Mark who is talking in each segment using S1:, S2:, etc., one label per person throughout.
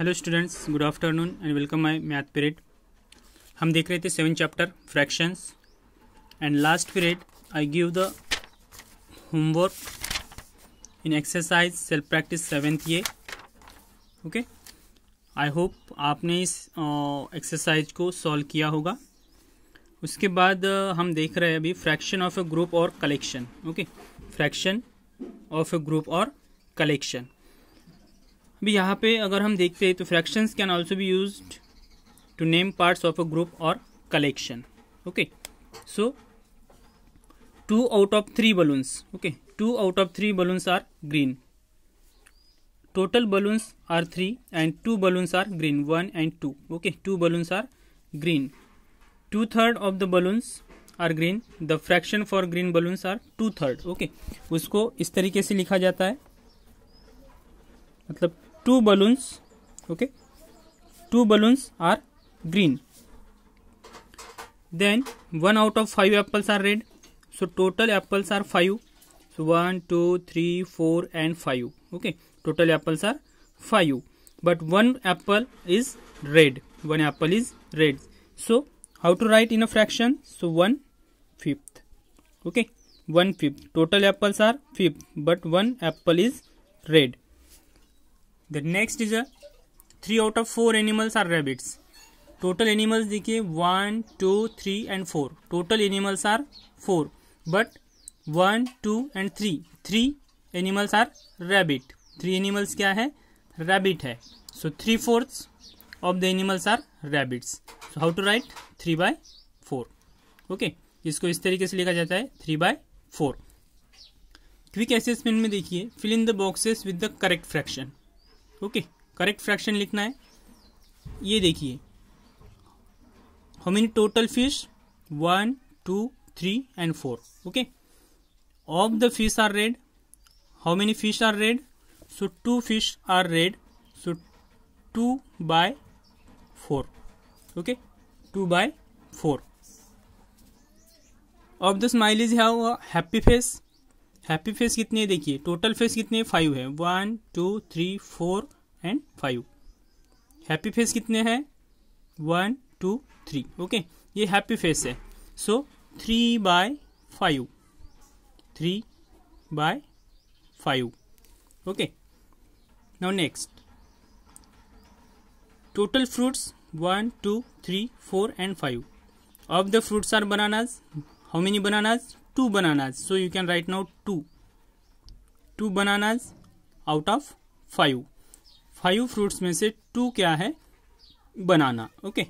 S1: Hello students good afternoon and welcome my math period हम देख रहे थे seven chapter fractions and last period I give the homework in exercise self practice seventh ये okay I hope आपने इस exercise uh, को solve किया होगा उसके बाद uh, हम देख रहे हैं अभी फ्रैक्शन ऑफ ए ग्रुप और collection okay fraction of a group और कलेक्शन अब यहाँ पे अगर हम देखते हैं तो फ्रैक्शन कैन ऑल्सो भी use to name part of a group और collection okay so two out of three balloons okay two out of three balloons are green total balloons are three and two balloons are green one and two okay two balloons are green to third of the balloons are green the fraction for green balloons are two third okay उसको इस तरीके से लिखा जाता है मतलब two balloons okay two balloons are green then one out of five apples are red so total apples are five so one two three four and five okay total apples are five but one apple is red one apple is red so how to write in a fraction so one fifth okay one fifth total apples are fifth but one apple is red the next is a three out of four animals are rabbits total animals देखिए one two three and four total animals are four but one two and three three animals are rabbit three animals क्या है rabbit है so three fourth of the animals are rabbits so how to write three by four okay इसको इस तरीके से लिखा जाता है three by four quick assessment में देखिए fill in the boxes with the correct fraction okay correct fraction लिखना है ये देखिए how many total fish one two three and four okay of the fish are red how many fish are red so two fish are red so two by four okay two by four of the smile is have a happy face happy face कितने देखिए total face कितने five है one two three four and five happy face कितने हैं one two three okay ये happy face है so three by five three by five okay now next total fruits one two three four and five of the fruits are bananas how many bananas two bananas so you can write now two two bananas out of five five fruits में से two क्या है banana okay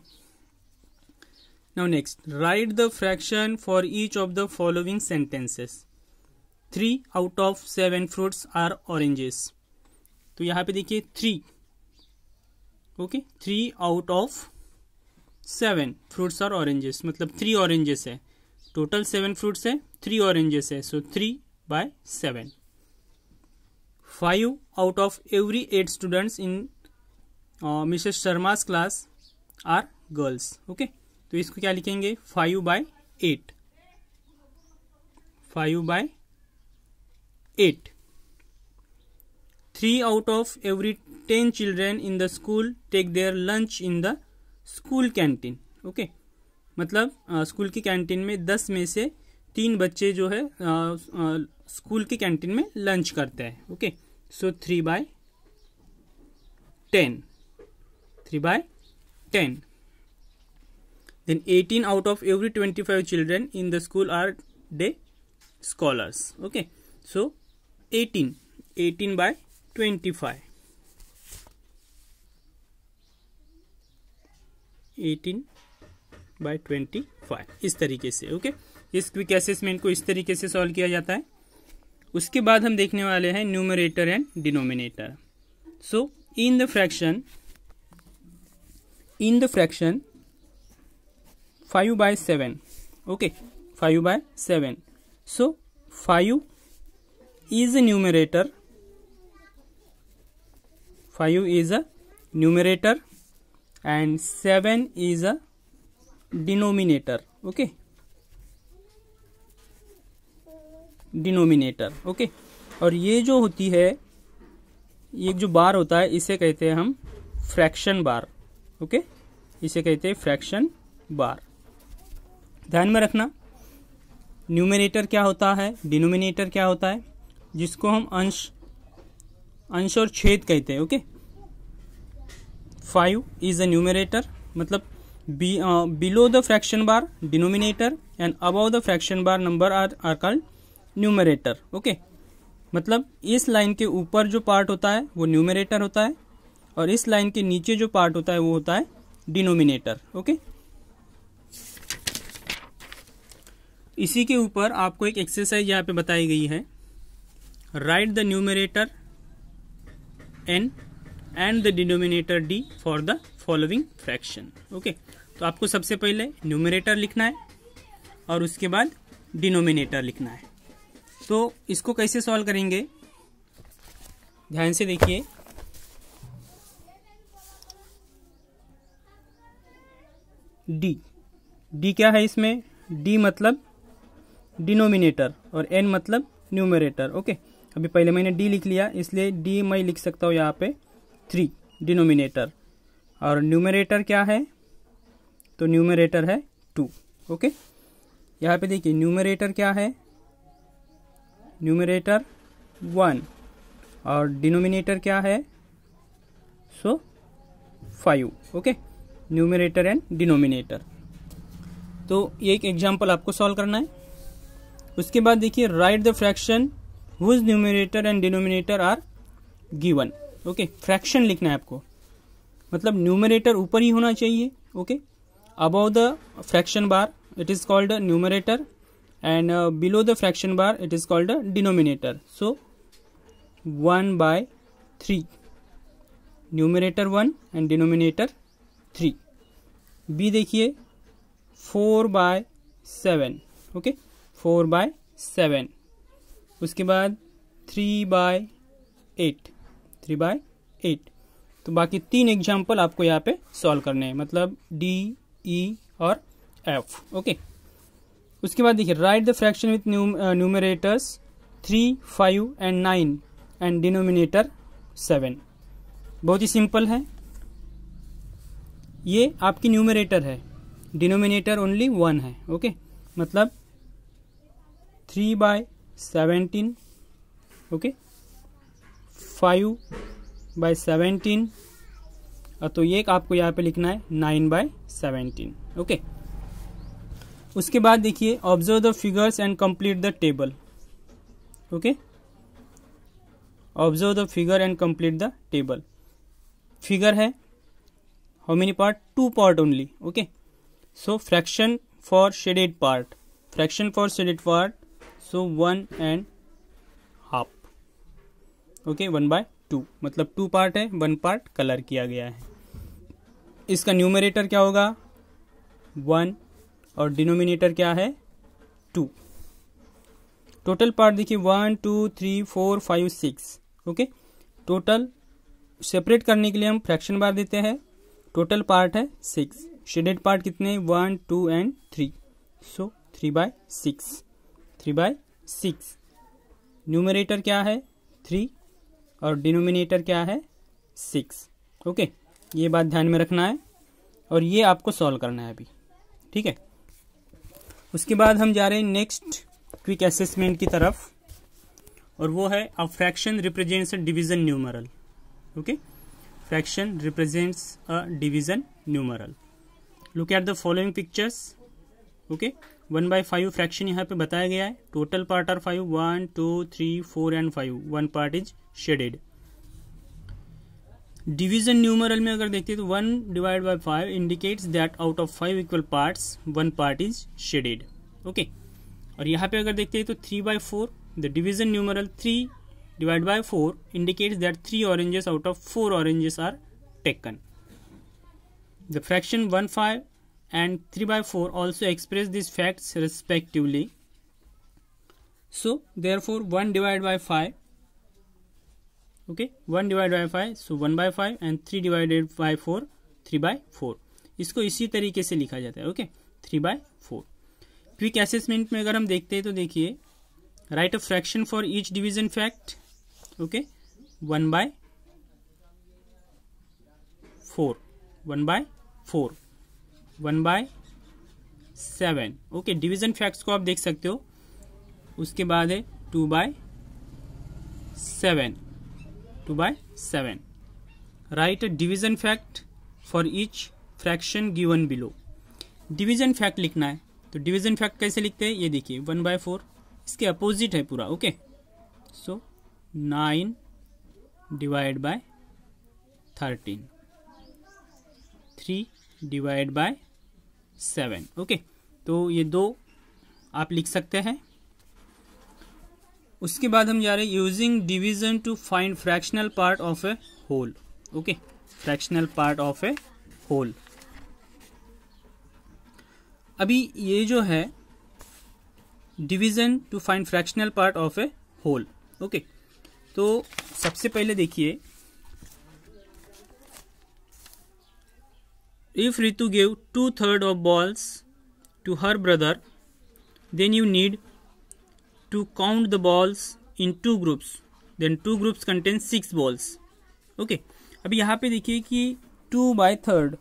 S1: now next write the fraction for each of the following sentences three out of seven fruits are oranges तो यहां पे देखिए three okay three out of seven fruits are oranges मतलब three oranges है total seven fruits है three oranges है so three by seven five out of every eight students in Mrs Sharma class are girls okay तो इसको क्या लिखेंगे five by eight five by eight three out of every ten children in the school take their lunch in the school canteen okay मतलब school की canteen में दस में से तीन बच्चे जो है स्कूल की कैंटीन में लंच करते हैं okay so three by ten three by ten then eighteen out of every twenty five children in the school are day scholars okay so eighteen eighteen by twenty five eighteen by twenty five इस तरीके से okay इस quick assessment को इस तरीके से solve किया जाता है उसके बाद हम देखने वाले हैं numerator and denominator so in the fraction in the fraction five by seven okay five by seven so five is a numerator five is a numerator and seven is a denominator okay denominator okay और ये जो होती है ये जो बार होता है इसे कहते हैं हम फ्रैक्शन बार ओके इसे कहते हैं फ्रैक्शन बार ध्यान में रखना न्यूमिनेटर क्या होता है डिनोमिनेटर क्या होता है जिसको हम अंश अंश और छेद कहते हैं okay five is a numerator मतलब be, uh, below the fraction bar denominator and above the fraction bar number are, are called numerator okay मतलब इस लाइन के ऊपर जो पार्ट होता है वो न्यूमरेटर होता है और इस लाइन के नीचे जो पार्ट होता है वो होता है डिनोमिनेटर ओके इसी के ऊपर आपको एक एक्सरसाइज यहाँ पे बताई गई है right the numerator N and the denominator D for the following fraction okay तो आपको सबसे पहले न्यूमिनेटर लिखना है और उसके बाद डिनोमिनेटर लिखना है तो इसको कैसे सॉल्व करेंगे ध्यान से देखिए डी डी क्या है इसमें डी मतलब डिनोमिनेटर और एन मतलब न्यूमरेटर ओके अभी पहले मैंने डी लिख लिया इसलिए डी मैं लिख सकता हूँ यहाँ पे थ्री डिनोमिनेटर और न्यूमरेटर क्या है तो न्यूमरेटर है टू ओके यहाँ पे देखिए न्यूमरेटर क्या है न्यूमरेटर वन और डिनोमिनेटर क्या है so five okay numerator and denominator तो ये एक एग्जाम्पल आपको सॉल्व करना है उसके बाद देखिए right the fraction whose numerator and denominator are given okay fraction लिखना है आपको मतलब न्यूमरेटर ऊपर ही होना चाहिए okay above the fraction bar it is called numerator and below the fraction bar it is called denominator so one by three numerator one and denominator three B देखिए four by seven okay four by seven उसके बाद three by eight three by eight तो बाकी तीन example आपको यहाँ पे solve करने हैं मतलब डी ई e, और एफ ओके उसके बाद देखिए right the fraction with numerators three five and nine and denominator seven बहुत ही सिंपल है ये आपकी न्यूमरेटर है डिनोमिनेटर ओनली वन है ओके मतलब three by seventeen okay five by seventeen तो ये आपको यहाँ पे लिखना है नाइन बाय सेवेंटीन ओके उसके बाद देखिए observe the figures and complete the table okay observe the figure and complete the table figure है how many part two part only okay so fraction for shaded part fraction for shaded part so one and half okay one by two मतलब two part है one part colour किया गया है इसका numerator क्या होगा one और denominator क्या है टू टोटल पार्ट देखिए one two three four five six okay total separate करने के लिए हम फ्रैक्शन बार देते हैं टोटल पार्ट है सिक्स शेडेड पार्ट कितने one two and three so three by six three by six numerator क्या है थ्री और डिनोमिनेटर क्या है सिक्स ओके ये बात ध्यान में रखना है और ये आपको सॉल्व करना है अभी ठीक है उसके बाद हम जा रहे हैं नेक्स्ट क्विक असेसमेंट की तरफ और वो है a fraction represents a division numeral okay fraction represents a division numeral look at the following pictures okay one by five fraction यहाँ पे बताया गया है total part are five one two three four and five one part is shaded division numeral में अगर देखते हैं तो one divide by five indicates that out of five equal parts one part is shaded okay और यहाँ पे अगर देखते हैं तो three by four the division numeral three divide by four indicates that three oranges out of four oranges are taken the fraction one five and 3 by 4 also express these facts respectively. So therefore 1 divided by 5 okay 1 divided by 5 so 1 by 5 and 3 divided by 4 3 by 4 इसको इसी तरीके से लिखा जाता है okay three by four quick assessment में अगर हम देखते हैं तो देखिए right a fraction for each division fact okay one by four one by four one by seven okay division facts को आप देख सकते हो उसके बाद है two by seven two by seven right division fact for each fraction given below division fact लिखना है तो डिवीजन फैक्ट कैसे लिखते हैं ये देखिए वन बाय फोर इसके अपोजिट है पूरा okay so nine divide by thirteen three divide by seven okay तो ये दो आप लिख सकते हैं उसके बाद हम जा रहे हैं using division to find fractional part of a whole okay fractional part of a whole अभी ये जो है division to find fractional part of a whole okay तो सबसे पहले देखिए If Ritu gave two third of balls to her brother, then you need to count the balls in two groups. Then two groups contain six balls. okay. अभी यहाँ पे देखिए कि two by third,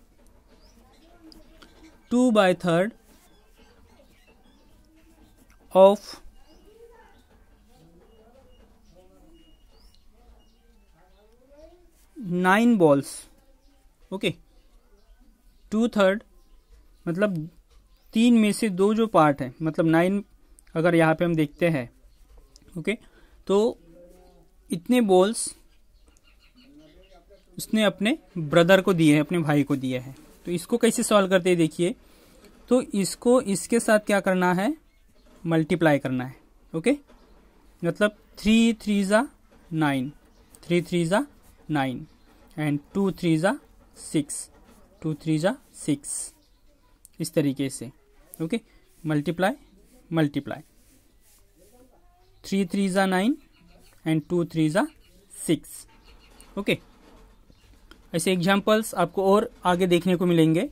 S1: two by third of nine balls okay two third मतलब तीन में से दो जो पार्ट है मतलब नाइन अगर यहाँ पे हम देखते हैं ओके तो इतने बॉल्स उसने अपने ब्रदर को दिए हैं अपने भाई को दिए हैं तो इसको कैसे सॉल्व करते हैं देखिए तो इसको इसके साथ क्या करना है मल्टीप्लाई करना है ओके मतलब थ्री थ्री ज़ा नाइन थ्री थ्री ज़ा नाइन एंड टू थ्री ज़ा सिक्स टू थ्री ज़ा सिक्स इस तरीके से okay multiply multiply three three ज़ा नाइन एंड टू थ्री ज़ा सिक्स ओके ऐसे एग्जाम्पल्स आपको और आगे देखने को मिलेंगे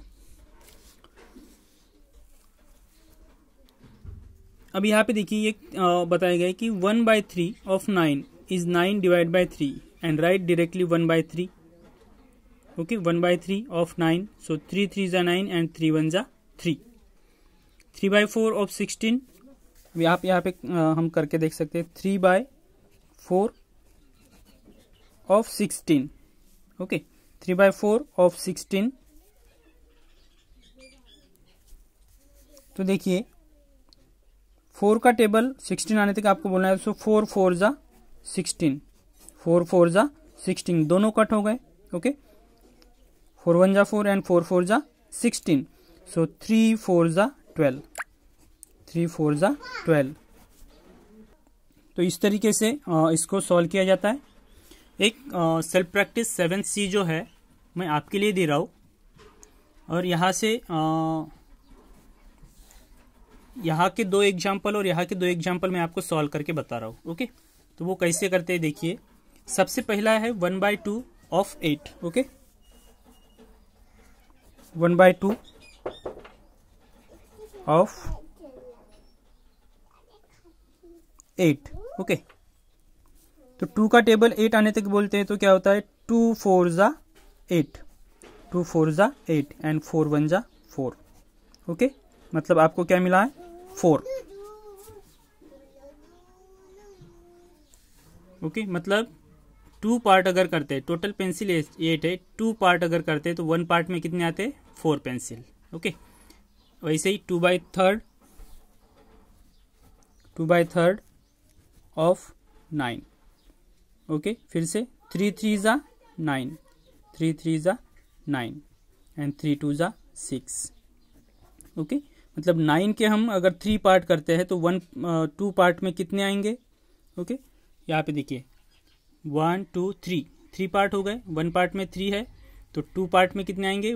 S1: अब यहाँ पे देखिए ये बताया गया कि one by three of nine is nine divide by three and right directly one by three okay one by three of nine so three three जा नाइन एंड थ्री वन जा three three by four of sixteen आप यहाँ पे हम करके देख सकते हैं three by four of sixteen okay three by four of sixteen तो देखिए फोर का टेबल सिक्सटीन आने तक आपको बोलना है सो फोर फोर जा सिक्सटीन फोर फोर जा सिक्सटीन दोनों कट हो गए ओके okay? फोर वन जा फोर एंड फोर फोर जा सिक्सटीन सो थ्री फोर जा ट्वेल्व थ्री फोर जा ट्वेल्व तो इस तरीके से इसको सॉल्व किया जाता है एक सेल्फ प्रैक्टिस सेवन सी जो है मैं आपके लिए दे रहा हूँ और यहाँ से यहाँ के दो एग्जाम्पल और यहाँ के दो एग्जाम्पल मैं आपको सॉल्व करके बता रहा हूँ ओके तो वो कैसे करते हैं देखिए सबसे पहला है one by two of eight okay one by two of eight okay तो टू का टेबल एट आने तक बोलते हैं तो क्या होता है टू फोर ज़ा एट टू फोर ज़ा एट एंड फोर वन ज़ा फोर ओके मतलब आपको क्या मिला है फोर ओके okay, मतलब टू पार्ट अगर करते हैं टोटल पेंसिल एट है टू पार्ट अगर करते हैं तो वन पार्ट में कितने आते फोर पेंसिल ओके वैसे ही two by third two by third of nine okay फिर से थ्री थ्री ज़ा नाइन थ्री थ्री ज़ा नाइन एंड थ्री टू ज़ा सिक्स ओके मतलब नाइन के हम अगर थ्री पार्ट करते हैं तो वन टू पार्ट में कितने आएंगे ओके okay? यहाँ पे देखिए one two three three part हो गए वन पार्ट में थ्री है तो टू पार्ट में कितने आएंगे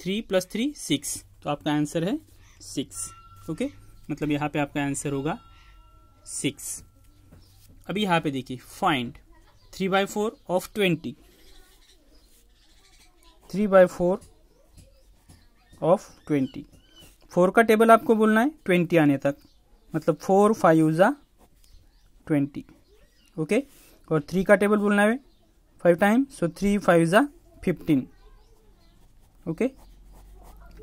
S1: थ्री प्लस थ्री सिक्स तो आपका आंसर है सिक्स ओके मतलब यहाँ पे आपका आंसर होगा सिक्स अभी यहाँ पे देखिए find three by four of twenty three by four of twenty four का टेबल आपको बोलना है ट्वेंटी आने तक मतलब फोर फाइव ज़ा ट्वेंटी ओके और थ्री का टेबल बोलना है five time so three five ज़ा फिफ्टीन ओके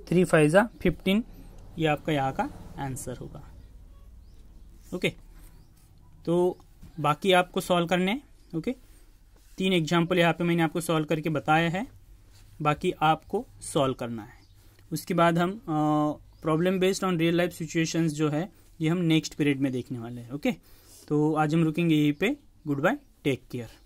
S1: थ्री फाइव ज़ा फिफ्टीन ये आपका यहाँ का आंसर होगा ओके तो बाकी आपको सॉल्व करने हैं ओके तीन एग्जाम्पल यहाँ पे मैंने आपको सॉल्व करके बताया है बाकी आपको सॉल्व करना है उसके बाद हम problem based on real life situations जो है ये हम नेक्स्ट पीरियड में देखने वाले हैं ओके तो आज हम रुकेंगे यहीं पे गुड बाय Take care.